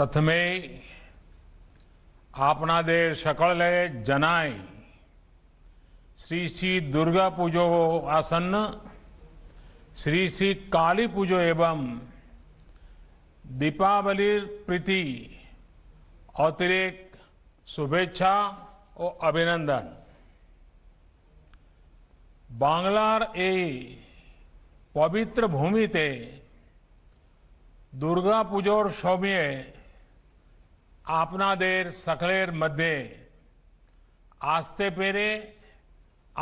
प्रथम आपना देर सकल जनाय श्री श्री दुर्गा पूजो आसन्न श्री श्री काली पूजो एवं दीपावली प्रीति अतिरिक्त शुभेच्छा और अभिनंदन बांग्लार ए पवित्र भूमि ते दुर्गा पूजो सौम्य देर मध्य आस्ते पेरे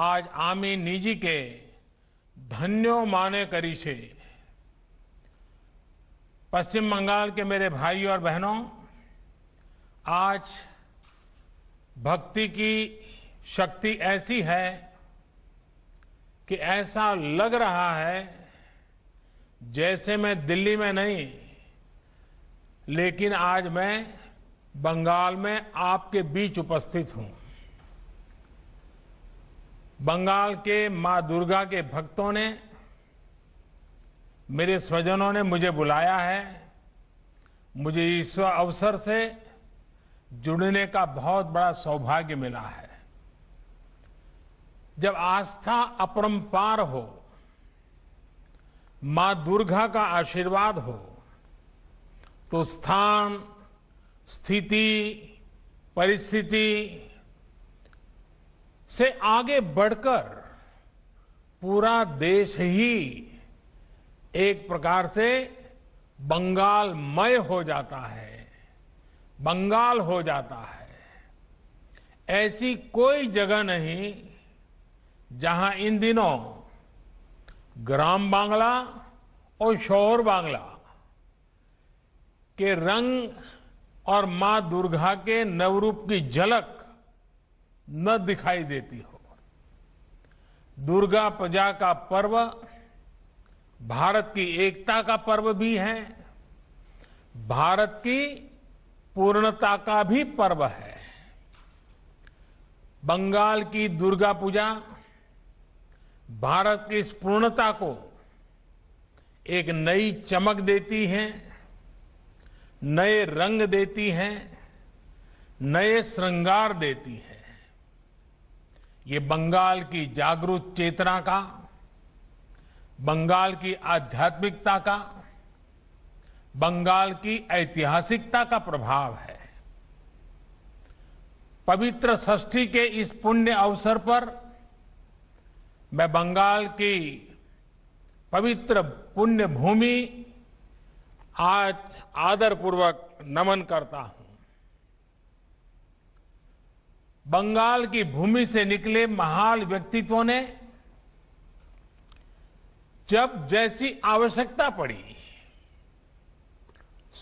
आज आमी निजी के धन्यो माने करी से पश्चिम बंगाल के मेरे भाई और बहनों आज भक्ति की शक्ति ऐसी है कि ऐसा लग रहा है जैसे मैं दिल्ली में नहीं लेकिन आज मैं बंगाल में आपके बीच उपस्थित हूं बंगाल के मां दुर्गा के भक्तों ने मेरे स्वजनों ने मुझे बुलाया है मुझे इस अवसर से जुड़ने का बहुत बड़ा सौभाग्य मिला है जब आस्था अपरंपार हो मां दुर्गा का आशीर्वाद हो तो स्थान स्थिति परिस्थिति से आगे बढ़कर पूरा देश ही एक प्रकार से बंगालमय हो जाता है बंगाल हो जाता है ऐसी कोई जगह नहीं जहां इन दिनों ग्राम बांग्ला और शोर बांग्ला के रंग और मां दुर्गा के नवरूप की झलक न दिखाई देती हो दुर्गा पूजा का पर्व भारत की एकता का पर्व भी है भारत की पूर्णता का भी पर्व है बंगाल की दुर्गा पूजा भारत की इस पूर्णता को एक नई चमक देती है नए रंग देती है नए श्रृंगार देती है ये बंगाल की जागरूक चेतना का बंगाल की आध्यात्मिकता का बंगाल की ऐतिहासिकता का प्रभाव है पवित्र षष्ठी के इस पुण्य अवसर पर मैं बंगाल की पवित्र पुण्य भूमि आज आदरपूर्वक नमन करता हूं बंगाल की भूमि से निकले महान व्यक्तित्वों ने जब जैसी आवश्यकता पड़ी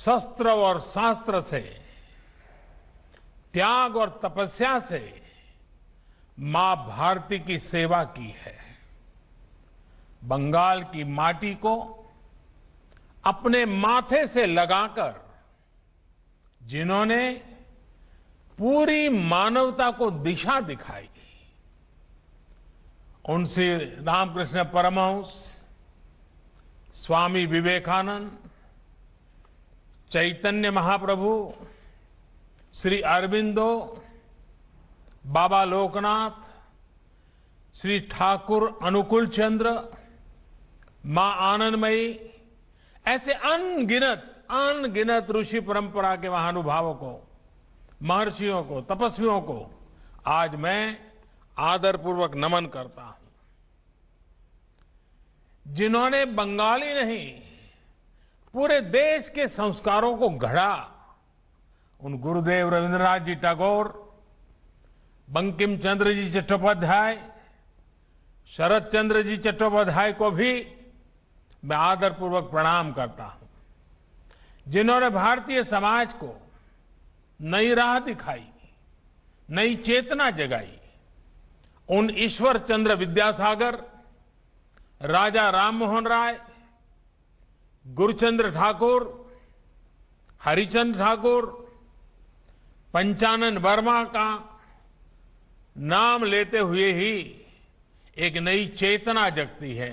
शस्त्र और शास्त्र से त्याग और तपस्या से मां भारती की सेवा की है बंगाल की माटी को अपने माथे से लगाकर जिन्होंने पूरी मानवता को दिशा दिखाई उनसे रामकृष्ण परमहंस स्वामी विवेकानंद चैतन्य महाप्रभु श्री अरविंदो बाबा लोकनाथ श्री ठाकुर अनुकूल चंद्र मां आनंदमयी ऐसे अनगिनत अनगिनत ऋषि परंपरा के महानुभावों को महर्षियों को तपस्वियों को आज मैं आदरपूर्वक नमन करता हूं जिन्होंने बंगाली नहीं पूरे देश के संस्कारों को घड़ा उन गुरुदेव रविन्द्रनाथ जी टैगोर बंकिम चंद्र जी चट्टोपाध्याय शरद चंद्र जी चट्टोपाध्याय को भी मैं आदरपूर्वक प्रणाम करता हूं जिन्होंने भारतीय समाज को नई राह दिखाई नई चेतना जगाई उन ईश्वर चंद्र विद्यासागर राजा राममोहन राय गुरुचंद्र ठाकुर हरिचंद ठाकुर पंचानन वर्मा का नाम लेते हुए ही एक नई चेतना जगती है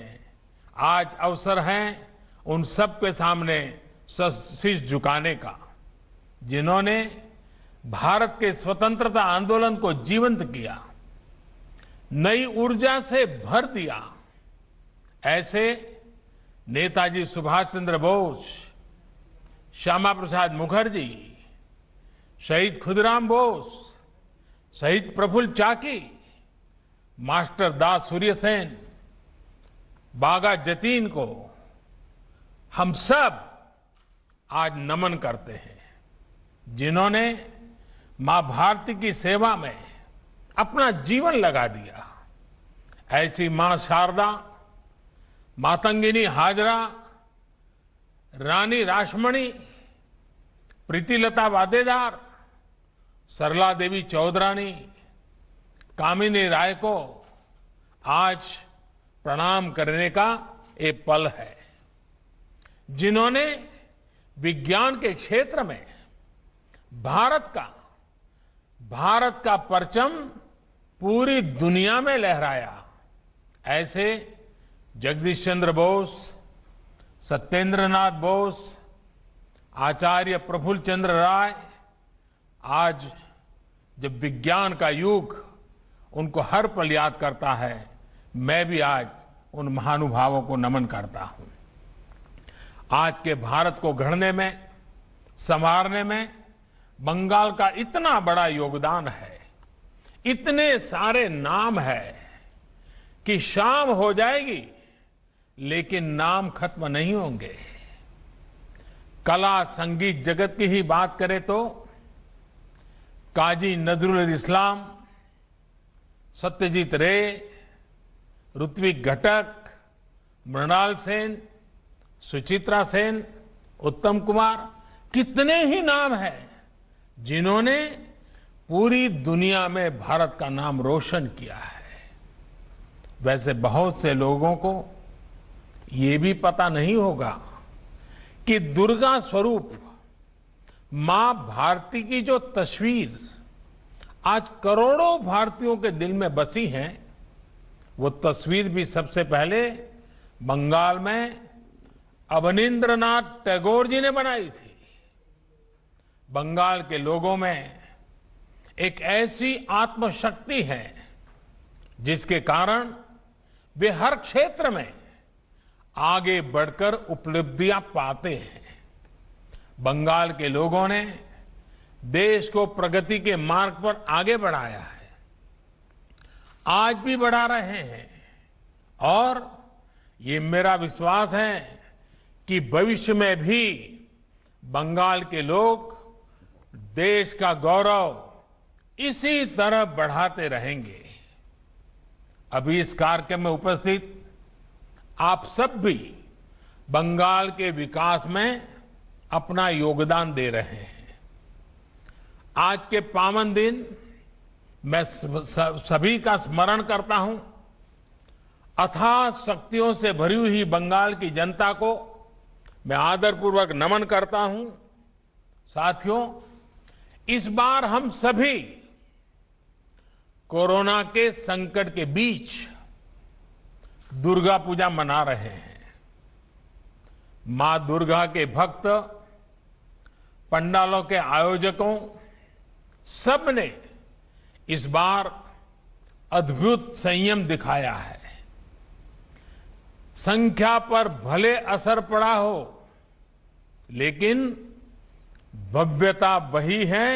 आज अवसर है उन सबके सामने शीश झुकाने का जिन्होंने भारत के स्वतंत्रता आंदोलन को जीवंत किया नई ऊर्जा से भर दिया ऐसे नेताजी सुभाष चंद्र बोस श्यामा प्रसाद मुखर्जी शहीद खुदराम बोस शहीद प्रफुल्ल चाकी मास्टर दास सूर्यसेन बागा जतीन को हम सब आज नमन करते हैं जिन्होंने मां भारती की सेवा में अपना जीवन लगा दिया ऐसी मां शारदा मातंगिनी हाजरा रानी राशमणी प्रीतिलता वादेदार सरला देवी चौधरानी कामिनी राय को आज प्रणाम करने का ये पल है जिन्होंने विज्ञान के क्षेत्र में भारत का भारत का परचम पूरी दुनिया में लहराया ऐसे जगदीश चंद्र बोस सत्येंद्र नाथ बोस आचार्य प्रफुल्ल चंद्र राय आज जब विज्ञान का युग उनको हर पल याद करता है मैं भी आज उन महानुभावों को नमन करता हूं आज के भारत को गढ़ने में संवारने में बंगाल का इतना बड़ा योगदान है इतने सारे नाम है कि शाम हो जाएगी लेकिन नाम खत्म नहीं होंगे कला संगीत जगत की ही बात करें तो काजी नजरुल इस्लाम सत्यजीत रे ऋत्विक घटक मृणाल सेन सुचित्रा सेन उत्तम कुमार कितने ही नाम हैं जिन्होंने पूरी दुनिया में भारत का नाम रोशन किया है वैसे बहुत से लोगों को ये भी पता नहीं होगा कि दुर्गा स्वरूप मां भारती की जो तस्वीर आज करोड़ों भारतीयों के दिल में बसी है वो तस्वीर भी सबसे पहले बंगाल में अवनीन्द्रनाथ टैगोर जी ने बनाई थी बंगाल के लोगों में एक ऐसी आत्मशक्ति है जिसके कारण वे हर क्षेत्र में आगे बढ़कर उपलब्धियां पाते हैं बंगाल के लोगों ने देश को प्रगति के मार्ग पर आगे बढ़ाया है आज भी बढ़ा रहे हैं और ये मेरा विश्वास है कि भविष्य में भी बंगाल के लोग देश का गौरव इसी तरह बढ़ाते रहेंगे अभी इस कार्यक्रम में उपस्थित आप सब भी बंगाल के विकास में अपना योगदान दे रहे हैं आज के पावन दिन मैं सभी का स्मरण करता हूं अथा शक्तियों से भरी हुई बंगाल की जनता को मैं आदरपूर्वक नमन करता हूं साथियों इस बार हम सभी कोरोना के संकट के बीच दुर्गा पूजा मना रहे हैं मां दुर्गा के भक्त पंडालों के आयोजकों सबने इस बार अद्भुत संयम दिखाया है संख्या पर भले असर पड़ा हो लेकिन भव्यता वही है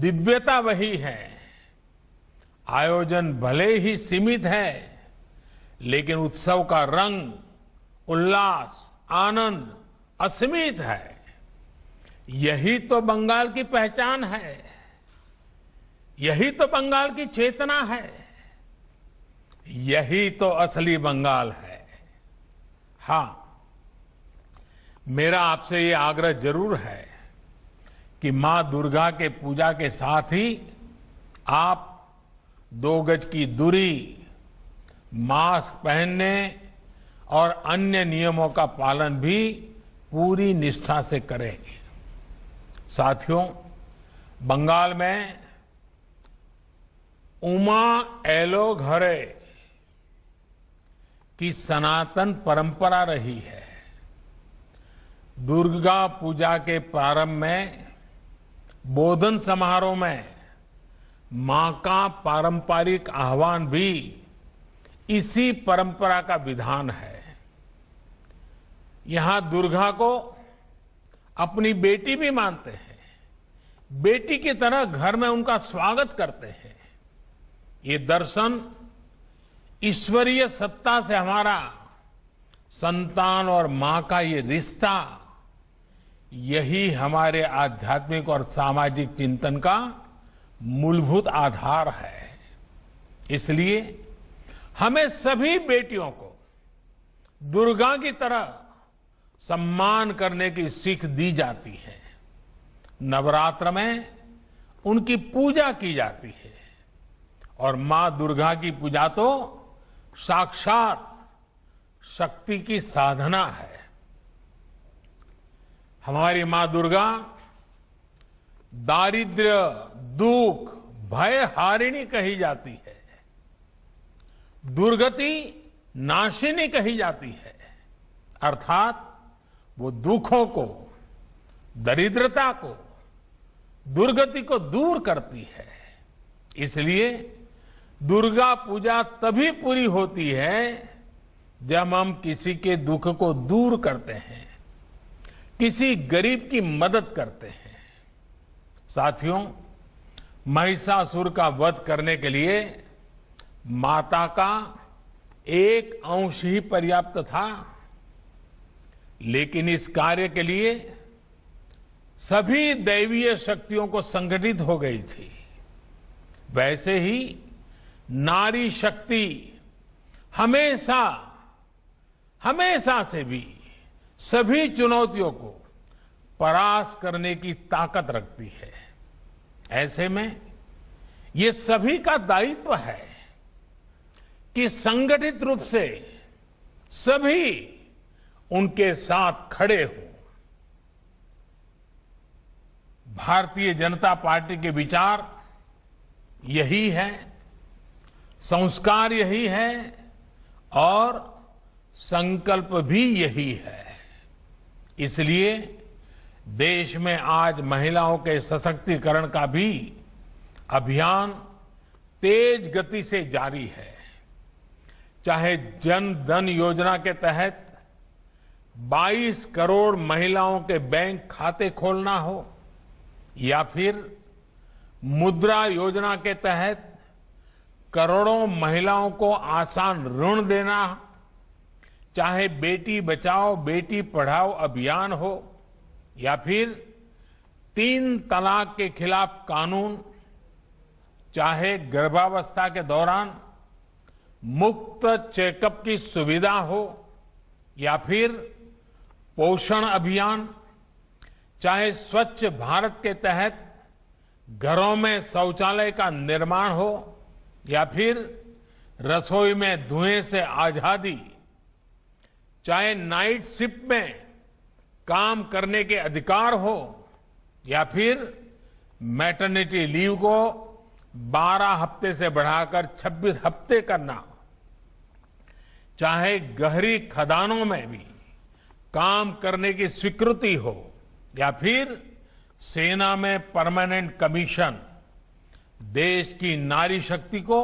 दिव्यता वही है आयोजन भले ही सीमित है लेकिन उत्सव का रंग उल्लास आनंद असीमित है यही तो बंगाल की पहचान है यही तो बंगाल की चेतना है यही तो असली बंगाल है हां मेरा आपसे ये आग्रह जरूर है कि मां दुर्गा के पूजा के साथ ही आप दो गज की दूरी मास्क पहनने और अन्य नियमों का पालन भी पूरी निष्ठा से करें साथियों बंगाल में उमा एलो घरे की सनातन परंपरा रही है दुर्गा पूजा के प्रारंभ में बोधन समारोह में मां का पारंपरिक आह्वान भी इसी परंपरा का विधान है यहां दुर्गा को अपनी बेटी भी मानते हैं बेटी की तरह घर में उनका स्वागत करते हैं ये दर्शन ईश्वरीय सत्ता से हमारा संतान और मां का ये रिश्ता यही हमारे आध्यात्मिक और सामाजिक चिंतन का मूलभूत आधार है इसलिए हमें सभी बेटियों को दुर्गा की तरह सम्मान करने की सीख दी जाती है नवरात्र में उनकी पूजा की जाती है और मां दुर्गा की पूजा तो साक्षात शक्ति की साधना है हमारी मां दुर्गा दारिद्र दुख भय हारिणी कही जाती है दुर्गति नाशिनी कही जाती है अर्थात वो दुखों को दरिद्रता को दुर्गति को दूर करती है इसलिए दुर्गा पूजा तभी पूरी होती है जब हम किसी के दुख को दूर करते हैं किसी गरीब की मदद करते हैं साथियों महिषासुर का वध करने के लिए माता का एक अंश ही पर्याप्त था लेकिन इस कार्य के लिए सभी दैवीय शक्तियों को संगठित हो गई थी वैसे ही नारी शक्ति हमेशा हमेशा से भी सभी चुनौतियों को परास करने की ताकत रखती है ऐसे में ये सभी का दायित्व है कि संगठित रूप से सभी उनके साथ खड़े हों भारतीय जनता पार्टी के विचार यही है संस्कार यही है और संकल्प भी यही है इसलिए देश में आज महिलाओं के सशक्तिकरण का भी अभियान तेज गति से जारी है चाहे जन धन योजना के तहत 22 करोड़ महिलाओं के बैंक खाते खोलना हो या फिर मुद्रा योजना के तहत करोड़ों महिलाओं को आसान ऋण देना चाहे बेटी बचाओ बेटी पढ़ाओ अभियान हो या फिर तीन तलाक के खिलाफ कानून चाहे गर्भावस्था के दौरान मुफ्त चेकअप की सुविधा हो या फिर पोषण अभियान चाहे स्वच्छ भारत के तहत घरों में शौचालय का निर्माण हो या फिर रसोई में धुएं से आजादी चाहे नाइट शिफ्ट में काम करने के अधिकार हो या फिर मैटर्निटी लीव को 12 हफ्ते से बढ़ाकर 26 हफ्ते करना चाहे गहरी खदानों में भी काम करने की स्वीकृति हो या फिर सेना में परमानेंट कमीशन देश की नारी शक्ति को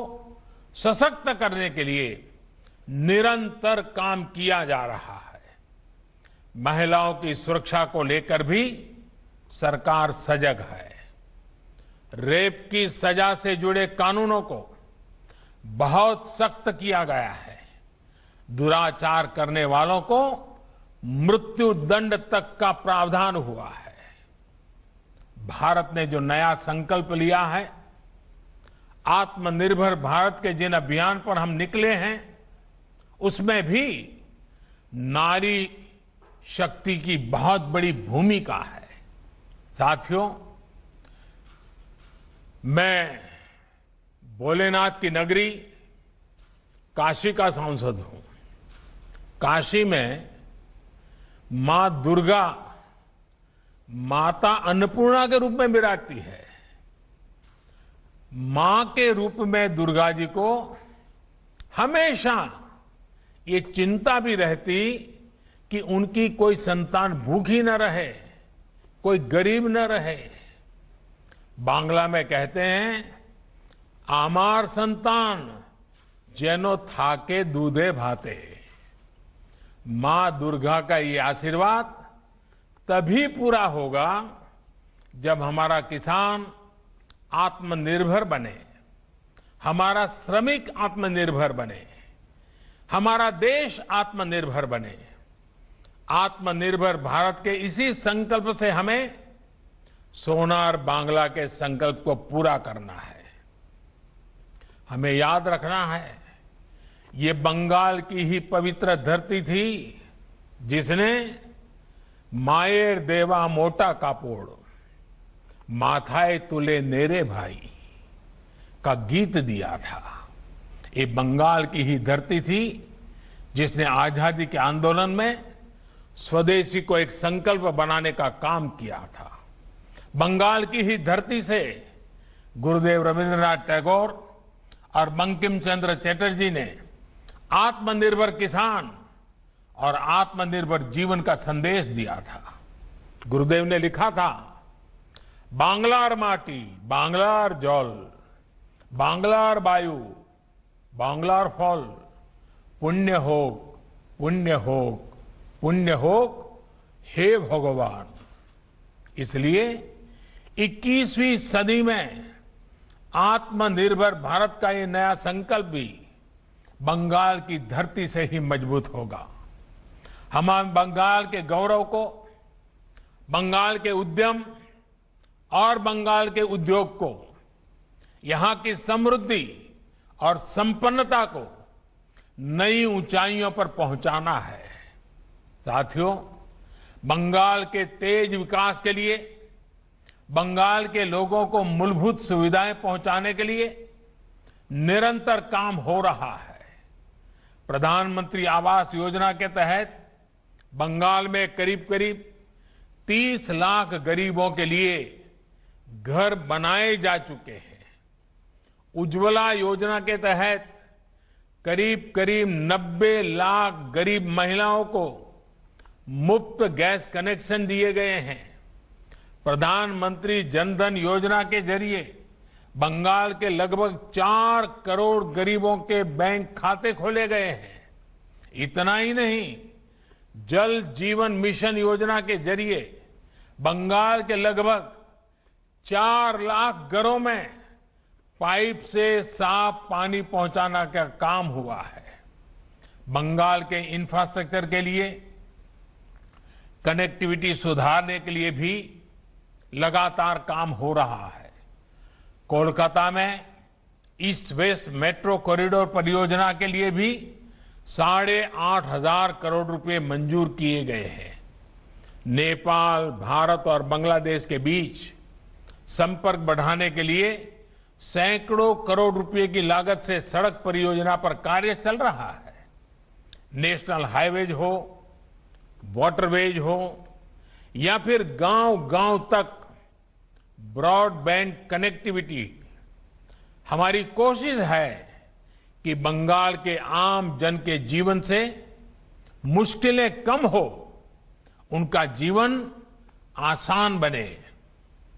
सशक्त करने के लिए निरंतर काम किया जा रहा है महिलाओं की सुरक्षा को लेकर भी सरकार सजग है रेप की सजा से जुड़े कानूनों को बहुत सख्त किया गया है दुराचार करने वालों को मृत्यु दंड तक का प्रावधान हुआ है भारत ने जो नया संकल्प लिया है आत्मनिर्भर भारत के जिन अभियान पर हम निकले हैं उसमें भी नारी शक्ति की बहुत बड़ी भूमिका है साथियों मैं भोलेनाथ की नगरी काशी का सांसद हूं काशी में मां दुर्गा माता अन्नपूर्णा के रूप में विराजती है मां के रूप में दुर्गा जी को हमेशा ये चिंता भी रहती कि उनकी कोई संतान भूखी न रहे कोई गरीब न रहे बांग्ला में कहते हैं आमार संतान जैनो थाके दूधे भाते मां दुर्गा का ये आशीर्वाद तभी पूरा होगा जब हमारा किसान आत्मनिर्भर बने हमारा श्रमिक आत्मनिर्भर बने हमारा देश आत्मनिर्भर बने आत्मनिर्भर भारत के इसी संकल्प से हमें सोनार बांग्ला के संकल्प को पूरा करना है हमें याद रखना है ये बंगाल की ही पवित्र धरती थी जिसने मायर देवा मोटा कापोड़ माथाए तुले नेरे भाई का गीत दिया था ये बंगाल की ही धरती थी जिसने आजादी के आंदोलन में स्वदेशी को एक संकल्प बनाने का काम किया था बंगाल की ही धरती से गुरुदेव रविन्द्रनाथ टैगोर और बंकिम चंद्र चैटर्जी ने आत्मनिर्भर किसान और आत्मनिर्भर जीवन का संदेश दिया था गुरुदेव ने लिखा था बांग्लार माटी बांग्लार जल बांग्लार वायु बांग्लार फल पुण्य হোক पुण्य होक पुण्य होक हे भगवान इसलिए 21वीं सदी में आत्मनिर्भर भारत का ये नया संकल्प भी बंगाल की धरती से ही मजबूत होगा हम बंगाल के गौरव को बंगाल के उद्यम और बंगाल के उद्योग को यहां की समृद्धि और संपन्नता को नई ऊंचाइयों पर पहुंचाना है साथियों बंगाल के तेज विकास के लिए बंगाल के लोगों को मूलभूत सुविधाएं पहुंचाने के लिए निरंतर काम हो रहा है प्रधानमंत्री आवास योजना के तहत बंगाल में करीब करीब 30 लाख गरीबों के लिए घर बनाए जा चुके हैं उज्ज्वला योजना के तहत करीब करीब 90 लाख गरीब महिलाओं को मुफ्त गैस कनेक्शन दिए गए हैं प्रधानमंत्री जनधन योजना के जरिए बंगाल के लगभग चार करोड़ गरीबों के बैंक खाते खोले गए हैं इतना ही नहीं जल जीवन मिशन योजना के जरिए बंगाल के लगभग चार लाख घरों में पाइप से साफ पानी पहुंचाना का काम हुआ है बंगाल के इंफ्रास्ट्रक्चर के लिए कनेक्टिविटी सुधारने के लिए भी लगातार काम हो रहा है कोलकाता में ईस्ट वेस्ट मेट्रो कॉरिडोर परियोजना के लिए भी साढ़े आठ हजार करोड़ रुपए मंजूर किए गए हैं नेपाल भारत और बांग्लादेश के बीच संपर्क बढ़ाने के लिए सैकड़ों करोड़ रुपए की लागत से सड़क परियोजना पर कार्य चल रहा है नेशनल हाईवेज हो वाटरवेज हो या फिर गांव गांव तक ब्रॉडबैंड कनेक्टिविटी हमारी कोशिश है कि बंगाल के आम जन के जीवन से मुश्किलें कम हो उनका जीवन आसान बने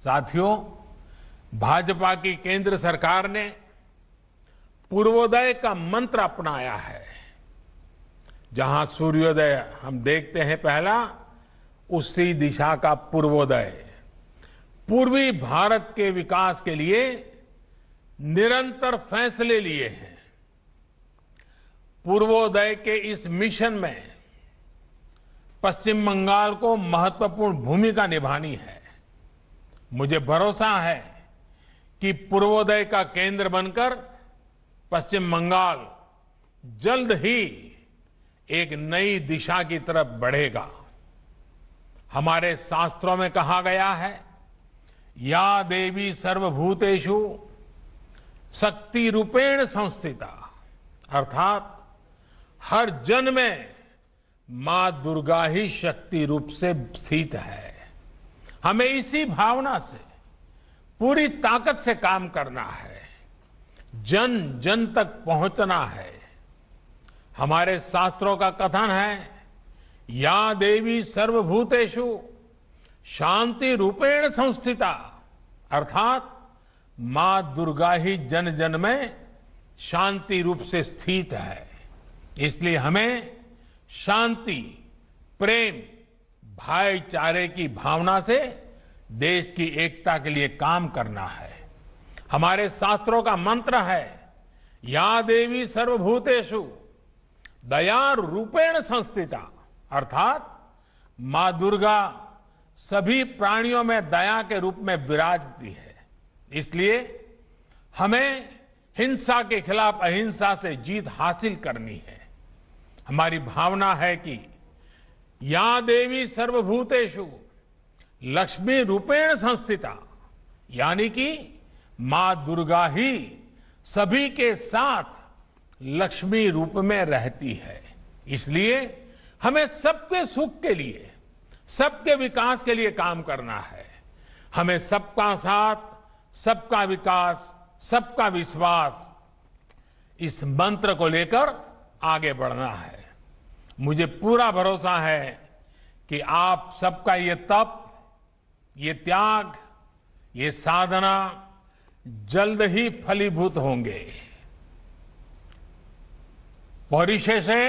साथियों भाजपा की केंद्र सरकार ने पूर्वोदय का मंत्र अपनाया है जहां सूर्योदय हम देखते हैं पहला उसी दिशा का पूर्वोदय पूर्वी भारत के विकास के लिए निरंतर फैसले लिए हैं पूर्वोदय के इस मिशन में पश्चिम बंगाल को महत्वपूर्ण भूमिका निभानी है मुझे भरोसा है कि पूर्वोदय का केंद्र बनकर पश्चिम बंगाल जल्द ही एक नई दिशा की तरफ बढ़ेगा हमारे शास्त्रों में कहा गया है या देवी सर्वभूतेषु शक्ति रूपेण संस्थिता अर्थात हर जन में मां दुर्गा ही शक्ति रूप से स्थित है हमें इसी भावना से पूरी ताकत से काम करना है जन जन तक पहुंचना है हमारे शास्त्रों का कथन है या देवी सर्वभूतेषु शांति रूपेण संस्थिता अर्थात मां दुर्गा ही जन जन में शांति रूप से स्थित है इसलिए हमें शांति प्रेम भाईचारे की भावना से देश की एकता के लिए काम करना है हमारे शास्त्रों का मंत्र है या देवी सर्वभूतेषु दया रूपेण संस्थिता अर्थात मां दुर्गा सभी प्राणियों में दया के रूप में विराजती है इसलिए हमें हिंसा के खिलाफ अहिंसा से जीत हासिल करनी है हमारी भावना है कि या देवी सर्वभूतेषु लक्ष्मी रूपेण संस्थिता यानी कि मां दुर्गा ही सभी के साथ लक्ष्मी रूप में रहती है इसलिए हमें सबके सुख के लिए सबके विकास के लिए काम करना है हमें सबका साथ सबका विकास सबका विश्वास इस मंत्र को लेकर आगे बढ़ना है मुझे पूरा भरोसा है कि आप सबका ये तप ये त्याग ये साधना जल्द ही फलीभूत होंगे पौरिशे से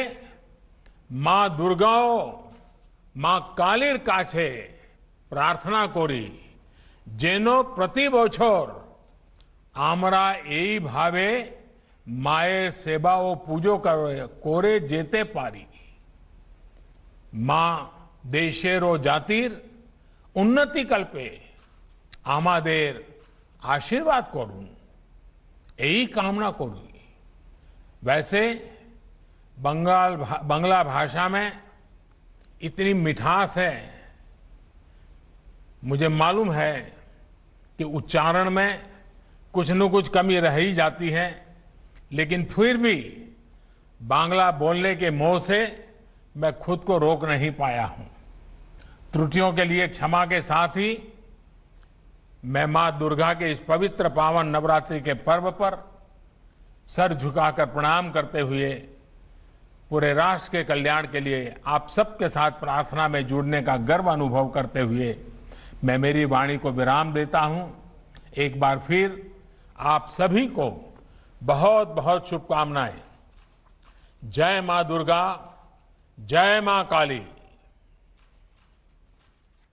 मां दुर्गाओ मां कालीर काछे प्रार्थना कोरी जेनो प्रति बछर आमरा एई भावे माये सेवा पूजो পুজো कोरे जेते पारी మా దేశేరో జాతీర్ उन्नति कल्पे आमादेर आशीर्वाद करूं यही कामना करूंगी वैसे बंगाल भा, बंगला भाषा में इतनी मिठास है मुझे मालूम है कि उच्चारण में कुछ न कुछ कमी रह ही जाती है लेकिन फिर भी बांग्ला बोलने के मोह से मैं खुद को रोक नहीं पाया हूं त्रुटियों के लिए क्षमा के साथ ही मैं मां दुर्गा के इस पवित्र पावन नवरात्रि के पर्व पर सर झुकाकर प्रणाम करते हुए पूरे राष्ट्र के कल्याण के लिए आप सबके साथ प्रार्थना में जुड़ने का गर्व अनुभव करते हुए मैं मेरी वाणी को विराम देता हूं एक बार फिर आप सभी को बहुत बहुत शुभकामनाएं जय मां दुर्गा जय मां काली